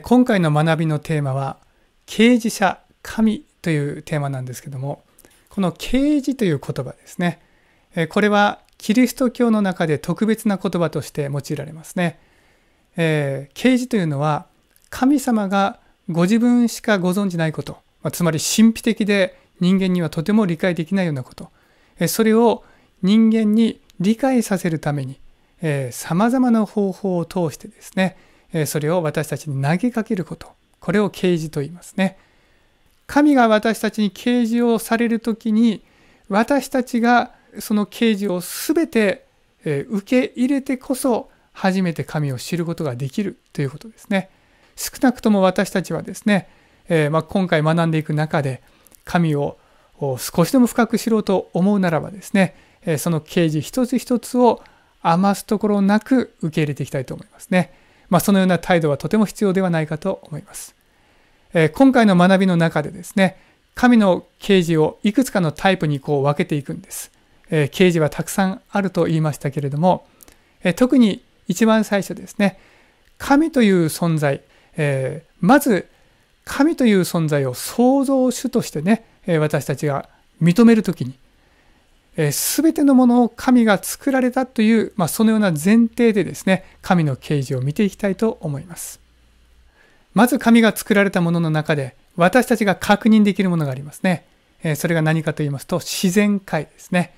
今回の学びのテーマは「刑事者神」というテーマなんですけどもこの「刑事」という言葉ですねこれはキリスト教の中で特別な言葉として用いられますね。えー、刑事というのは神様がご自分しかご存じないこと、まつまり神秘的で人間にはとても理解できないようなこと、えそれを人間に理解させるためにさまざまな方法を通してですね、それを私たちに投げかけること。これを啓示と言いますね。神が私たちに啓示をされる時に、私たちがその啓示を全て受け入れてこそ、初めて神を知ることができるということですね。少なくとも私たちはですね、えー、ま今回学んでいく中で神を少しでも深く知ろうと思うならばですね、えその啓示一つ一つを余すところなく受け入れていきたいと思いますね。まあ、そのような態度はとても必要ではないかと思います。えー、今回の学びの中でですね、神の啓示をいくつかのタイプにこう分けていくんです。えー、啓示はたくさんあると言いましたけれども、えー、特に一番最初ですね、神という存在、えー、まず神という存在を創造主としてね、え私たちが認める時にすべてのものを神が作られたという、まあ、そのような前提でですね、神の啓示を見ていきたいと思います。まず神が作られたものの中で、私たちが確認できるものがありますね。それが何かと言いますと、自然界ですね。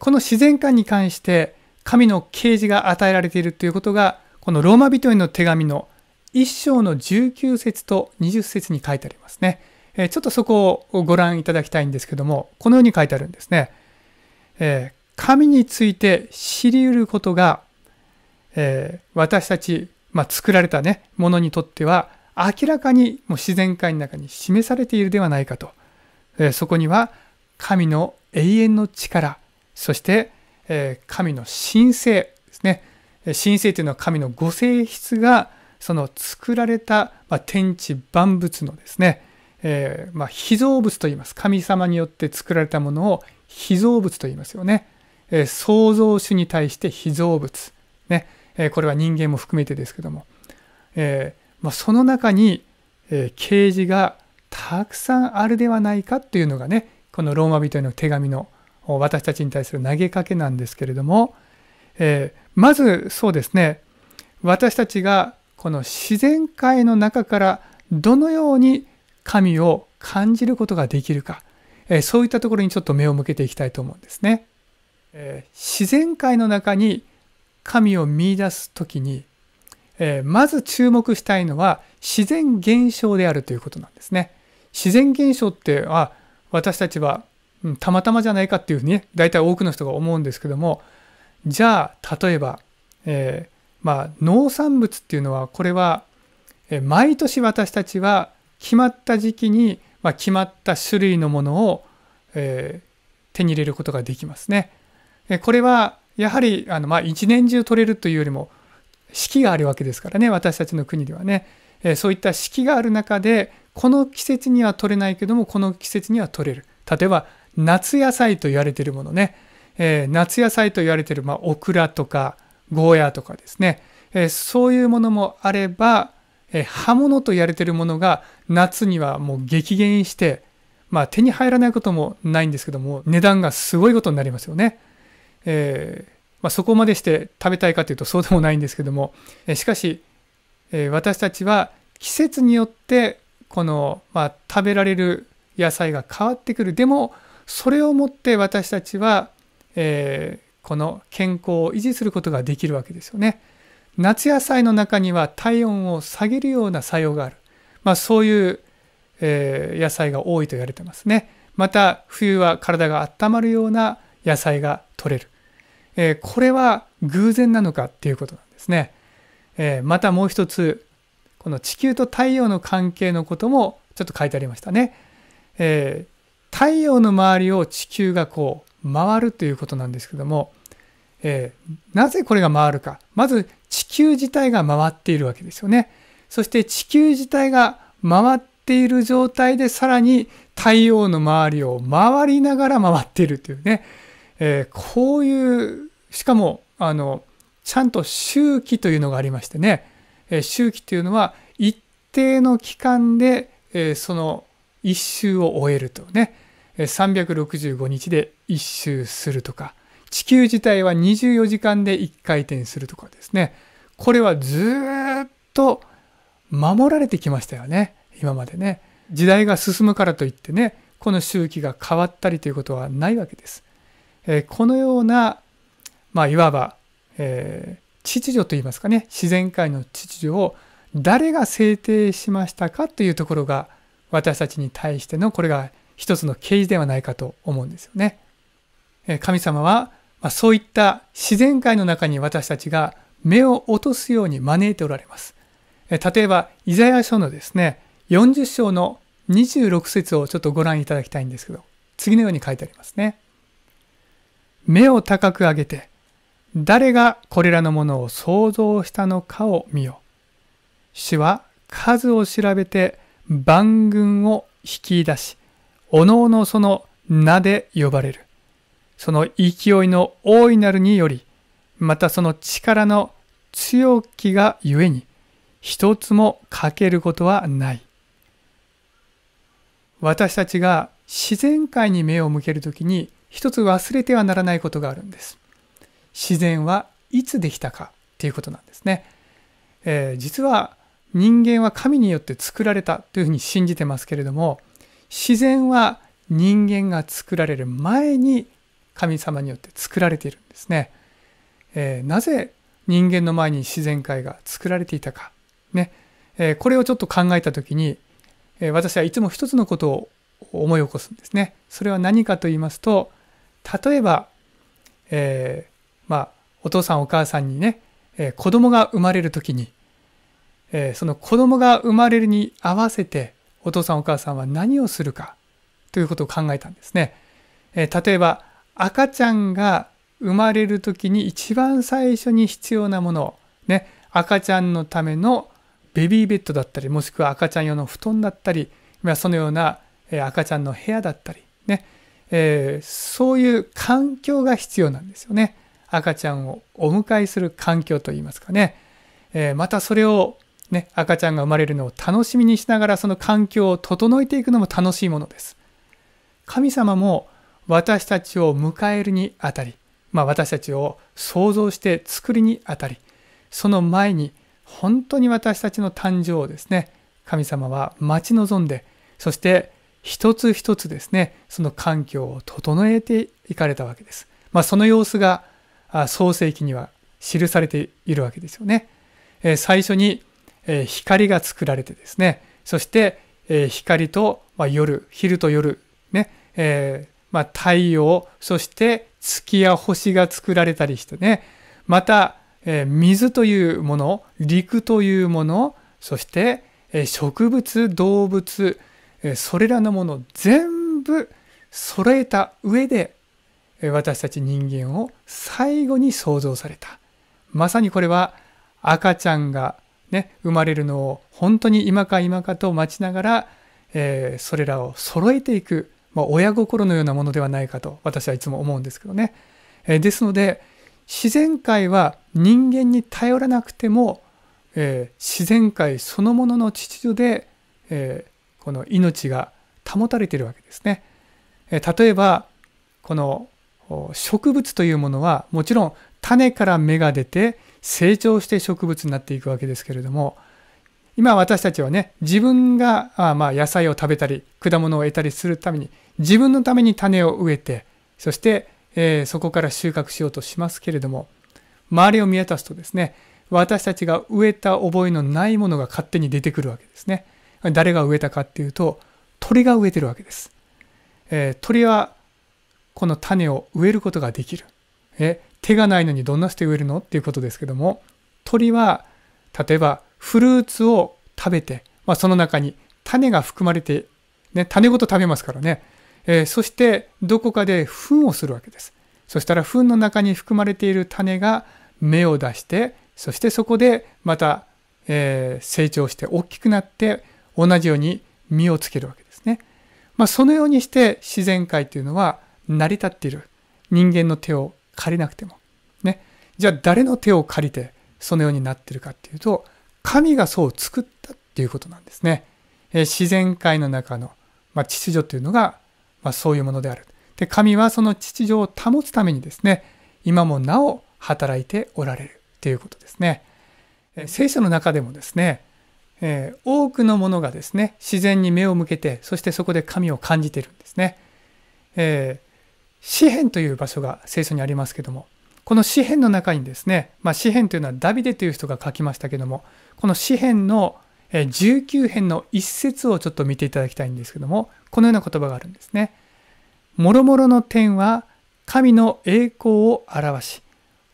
この自然界に関して、神の啓示が与えられているということが、このローマ人への手紙の1章の19節と20節に書いてありますね。ちょっとそこをご覧いただきたいんですけども、このように書いてあるんですね。え神について知り得ることが、え私たち、まあ、作られたね、ものにとっては明らかにもう自然界の中に示されているではないかと。えそこには神の永遠の力、そして、え神の神聖ですね。神聖というのは神のご性質がその作られた、まあ、天地万物のですね、えー、まあ、被造物といいます神様によって作られたものを被造物と言いますよね。えー、創造主に対して被造物。ね。えこれは人間も含めてですけども。えまあ、その中に、え啓示がたくさんあるではないかというのがね、このローマ人への手紙の私たちに対する投げかけなんですけれども、えまずそうですね、私たちがこの自然界の中からどのように神を感じることができるか。えそういったところにちょっと目を向けていきたいと思うんですね。え自然界の中に神を見いだす時に、えまず注目したいのは自然現象であるということなんですね。自然現象ってあ私たちは、うん、たまたまじゃないかっていうふうに、ね、大体多くの人が思うんですけどもじゃあ例えば、えー、まあ、農産物っていうのはこれは、え毎年私たちは決まった時期にまあ、決まった種類のものを、えー、手に入れることができますね。これはやはりあの、まあ、一年中取れるというよりも四季があるわけですからね私たちの国ではね、えー、そういった四季がある中でこの季節には取れないけどもこの季節には取れる例えば夏野菜と言われてるものね、えー、夏野菜と言われてる、まあ、オクラとかゴーヤとかですね、えー、そういうものもあればえ刃物と言われてるものが夏にはもう激減して、まあ、手に入らないこともないんですけども値段がすごいことになりますよね。えー、まあ、そこまでして食べたいかというとそうでもないんですけども、えしかし、え私たちは季節によってこの、まあ、食べられる野菜が変わってくるでもそれをもって私たちは、えー、この健康を維持することができるわけですよね。夏野菜の中には体温を下げるような作用がある、まあ、そういう、えー、野菜が多いと言われてますねまた冬は体が温まるような野菜が取れる、えー、これは偶然なのかっていうことなんですね、えー、またもう一つこの地球と太陽の関係のこともちょっと書いてありましたね、え太陽の周りを地球がこう回るということなんですけどもえー、なぜこれが回るか。まず地球自体が回っているわけですよね。そして地球自体が回っている状態でさらに太陽の周りを回りながら回っているというね、えー、こういう、しかも、あの、ちゃんと周期というのがありましてね、えー、周期というのは一定の期間で、えー、その一周を終えるとね、365日で一周するとか、地球自体は24時間で1回転するとかですね。これはずっと守られてきましたよね。今までね。時代が進むからといってね、この周期が変わったりということはないわけです。えー、このような、まあ、いわば、えー、秩序といいますかね、自然界の秩序を誰が制定しましたかというところが、私たちに対してのこれが一つの啓示ではないかと思うんですよね。神様はまあ、そういった自然界の中に私たちが目を落とすように招いておられます。例えば、イザヤ書のですね、40章の26節をちょっとご覧いただきたいんですけど、次のように書いてありますね。目を高く上げて、誰がこれらのものを想像したのかを見よ。主は数を調べて万軍を引き出し、おのおのその名で呼ばれる。その勢いの大いなるにより、またその力の強きがゆえに、一つも欠けることはない。私たちが自然界に目を向けるときに、一つ忘れてはならないことがあるんです。自然はいつできたかっていうことなんですね。えー、実は人間は神によって作られたというふうに信じてますけれども自然は人間が作られる前に神様によって作られているんですね。えー、なぜ人間の前に自然界が作られていたか。ね。えー、これをちょっと考えた時に、えー、私はいつも一つのことを思い起こすんですね。それは何かと言いますと、例えば、えー、まあ、お父さんお母さんにね、えー、子供が生まれる時に、えー、その子供が生まれるに合わせて、お父さんお母さんは何をするかということを考えたんですね。えー、例えば、赤ちゃんが生まれる時に一番最初に必要なものね、赤ちゃんのためのベビーベッドだったり、もしくは赤ちゃん用の布団だったり、そのような赤ちゃんの部屋だったり、ね、えー、そういう環境が必要なんですよね。赤ちゃんをお迎えする環境といいますかね。えー、またそれを、ね、赤ちゃんが生まれるのを楽しみにしながらその環境を整えていくのも楽しいものです。神様も私たちを迎えるにあたり、まあ、私たちを想像して作りにあたりその前に本当に私たちの誕生をですね神様は待ち望んでそして一つ一つですねその環境を整えていかれたわけです、まあ、その様子が創世記には記されているわけですよね、えー、最初に、えー、光が作られてですねそして、えー、光と、まあ、夜昼と夜ね、えー、まあ、太陽、そして月や星が作られたりしてね、また、えー、水というもの、陸というもの、そして、えー、植物、動物、えー、それらのもの全部揃えた上で、え私たち人間を最後に創造された。まさにこれは赤ちゃんがね、生まれるのを本当に今か今かと待ちながら、えそれらを揃えていくまあ、親心のようなものではないかと私はいつも思うんですけどね。えですので自然界は人間に頼らなくても、えー、自然界そのものの秩序で、えー、この命が保たれているわけですね。えー、例えばこの植物というものはもちろん種から芽が出て成長して植物になっていくわけですけれども今私たちはね、自分があまあ野菜を食べたり、果物を得たりするために、自分のために種を植えて、そして、えー、そこから収穫しようとしますけれども、周りを見渡すとですね、私たちが植えた覚えのないものが勝手に出てくるわけですね。誰が植えたかっていうと、鳥が植えてるわけです。えー、鳥はこの種を植えることができる。え手がないのにどんなして植えるのっていうことですけども鳥は例えばフルーツを食べて、まあ、その中に種が含まれて、ね、種ごと食べますからね、えー、そしてどこかで糞をするわけです。そしたら糞の中に含まれている種が芽を出して、そしてそこでまた、えー、成長して大きくなって、同じように実をつけるわけですね。まあ、そのようにして自然界というのは成り立っている。人間の手を借りなくても。ね。じゃあ誰の手を借りてそのようになってるかっていうと、神がそう作ったっていうことなんですね。えー、自然界の中の、まあ、秩序というのが、まあ、そういうものである。で、神はその秩序を保つためにですね、今もなお働いておられるということですね。えー、聖書の中でもですね、えー、多くのものがですね、自然に目を向けて、そしてそこで神を感じているんですね。え詩篇という場所が聖書にありますけども、この詩篇の中にですね、まあ、詩篇というのはダビデという人が書きましたけども、この詩編の19編の一節をちょっと見ていただきたいんですけども、このような言葉があるんですね。もろもろの天は神の栄光を表し、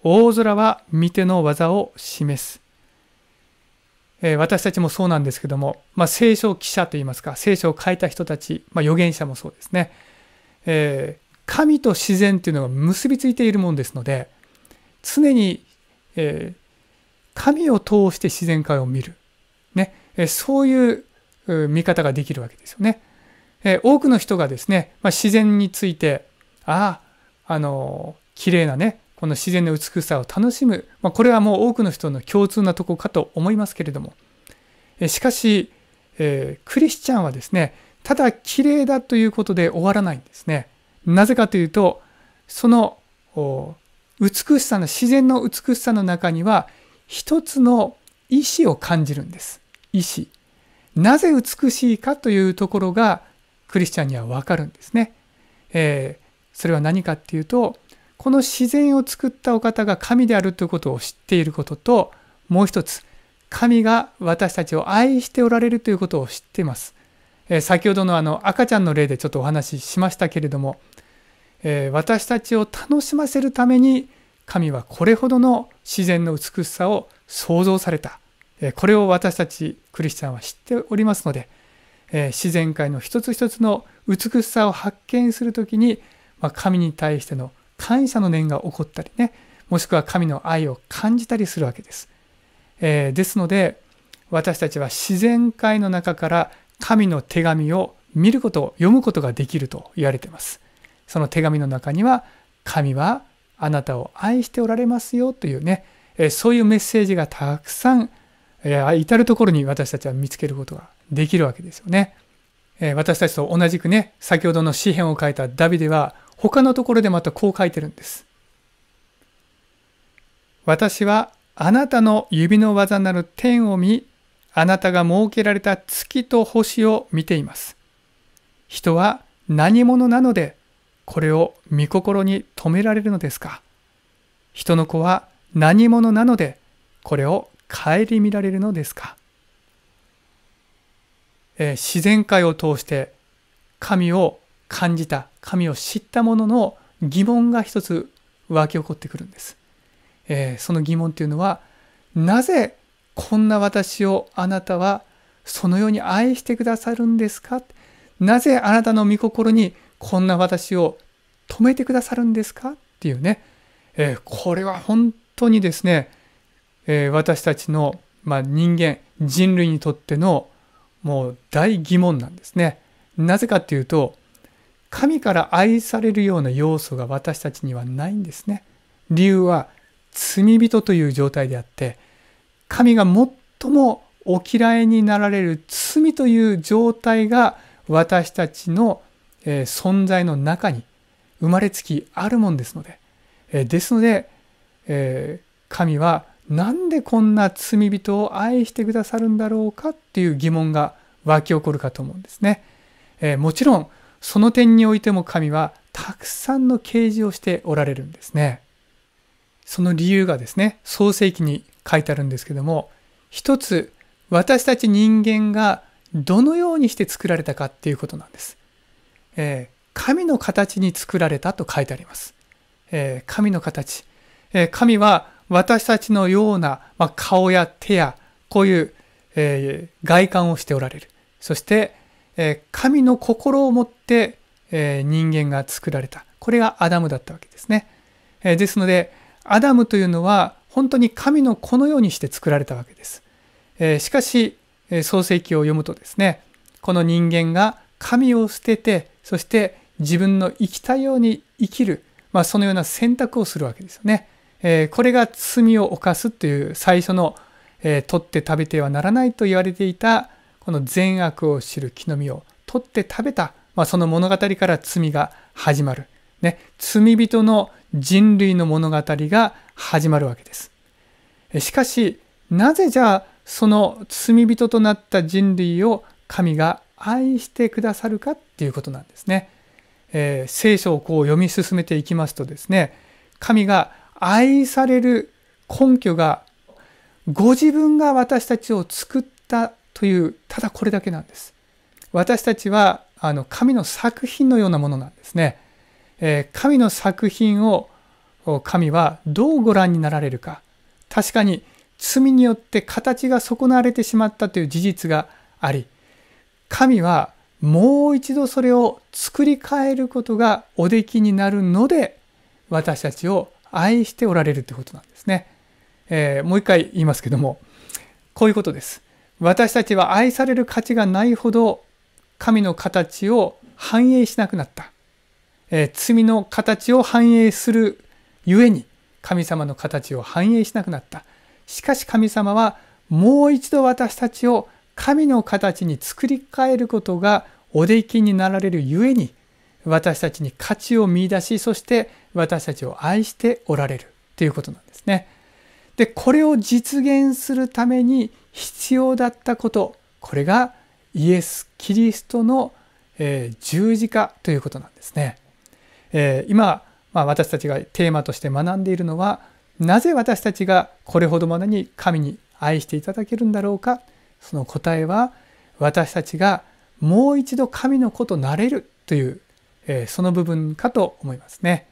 大空は見ての技を示す。え私たちもそうなんですけども、まあ、聖書記者といいますか、聖書を書いた人たち、まあ、預言者もそうですね、えー、神と自然というのが結びついているものですので、常に、えー、神を通して自然界を見る。ね。そういう見方ができるわけですよね。多くの人がですね、まあ、自然について、ああ、あの、綺麗なね、この自然の美しさを楽しむ。まあ、これはもう多くの人の共通なとこかと思いますけれども。しかし、えー、クリスチャンはですね、ただ綺麗だということで終わらないんですね。なぜかというと、その美しさの、自然の美しさの中には、一つの意志を感じるんです。意志。なぜ美しいかというところがクリスチャンにはわかるんですね。えー、それは何かっていうと、この自然を作ったお方が神であるということを知っていることと、もう一つ、神が私たちを愛しておられるということを知っています。えー、先ほどのあの赤ちゃんの例でちょっとお話ししましたけれども、えー、私たちを楽しませるために神はこれほどの自然の美しさを創造された。これを私たちクリスチャンは知っておりますので、自然界の一つ一つの美しさを発見するときに、神に対しての感謝の念が起こったりね、もしくは神の愛を感じたりするわけです。ですので、私たちは自然界の中から神の手紙を見ること、読むことができると言われています。その手紙の中には、神はあなたを愛しておられますよというね、えそういうメッセージがたくさん、え至るところに私たちは見つけることができるわけですよね。え私たちと同じくね、先ほどの詩篇を書いたダビデは、他のところでまたこう書いてるんです。私はあなたの指の技なる天を見、あなたが設けられた月と星を見ています。人は何者なのでこれを御心に止められるのですか人の子は何者なのでこれを顧みられるのですか、えー、自然界を通して神を感じた神を知ったものの疑問が一つ湧き起こってくるんです、えー、その疑問というのはなぜこんな私をあなたはそのように愛してくださるんですかなぜあなたの御心にこんな私を止めてくださるんですかっていうね、えー、これは本当にですね、えー、私たちの、まあ、人間、人類にとってのもう大疑問なんですね。なぜかっていうと、神から愛されるような要素が私たちにはないんですね。理由は罪人という状態であって、神が最もお嫌いになられる罪という状態が私たちのえ存在の中に生まれつきあるもんですので、えですので、え神はなんでこんな罪人を愛してくださるんだろうかっていう疑問が湧き起こるかと思うんですね。えもちろんその点においても神はたくさんの啓示をしておられるんですね。その理由がですね、創世記に書いてあるんですけども、一つ私たち人間がどのようにして作られたかっていうことなんです。え神の形に作られたと書いてあります。え神の形。え神は私たちのような、ま顔や手やこういう、え外観をしておられる。そして、え神の心を持って、え人間が作られた。これがアダムだったわけですね。えですので、アダムというのは本当に神の子のようにして作られたわけです。えしかし、え創世記を読むとですね、この人間が神を捨ててそして自分の生きたように生きる、まあ、そのような選択をするわけですよね。えー、これが罪を犯すという最初の、えー、取って食べてはならないと言われていたこの善悪を知る木の実を取って食べた、まあ、その物語から罪が始まる、ね、罪人の人類の物語が始まるわけです。しかしなぜじゃあその罪人となった人類を神が愛してくださるかっていうことなんですね。えー、聖書をこう読み進めていきますとですね、神が愛される根拠がご自分が私たちを作ったというただこれだけなんです。私たちはあの神の作品のようなものなんですね。えー、神の作品を神はどうご覧になられるか。確かに罪によって形が損なわれてしまったという事実があり、神はもう一度それを作り変えることがおできになるので私たちを愛しておられるってことなんですね。えー、もう一回言いますけどもこういうことです。私たちは愛される価値がないほど神の形を反映しなくなった。えー、罪の形を反映するゆえに神様の形を反映しなくなった。しかし神様はもう一度私たちを神の形に作り変えることがおできになられるゆえに私たちに価値を見出しそして私たちを愛しておられるということなんですね。でこれを実現するために必要だったことこれがイエス・キリストの、えー、十字架ということなんですね。えー、今、まあ、私たちがテーマとして学んでいるのはなぜ私たちがこれほどまでに神に愛していただけるんだろうかその答えは私たちがもう一度神の子となれるという、えー、その部分かと思いますね。